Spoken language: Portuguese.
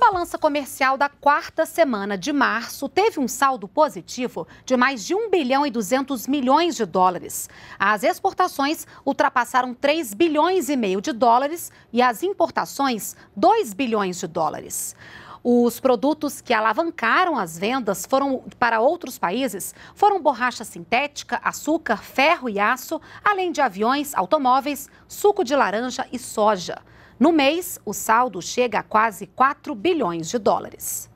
balança comercial da quarta semana de março teve um saldo positivo de mais de 1 bilhão e 200 milhões de dólares. As exportações ultrapassaram 3 bilhões e meio de dólares e as importações 2 bilhões de dólares. Os produtos que alavancaram as vendas foram para outros países foram borracha sintética, açúcar, ferro e aço, além de aviões, automóveis, suco de laranja e soja. No mês, o saldo chega a quase 4 bilhões de dólares.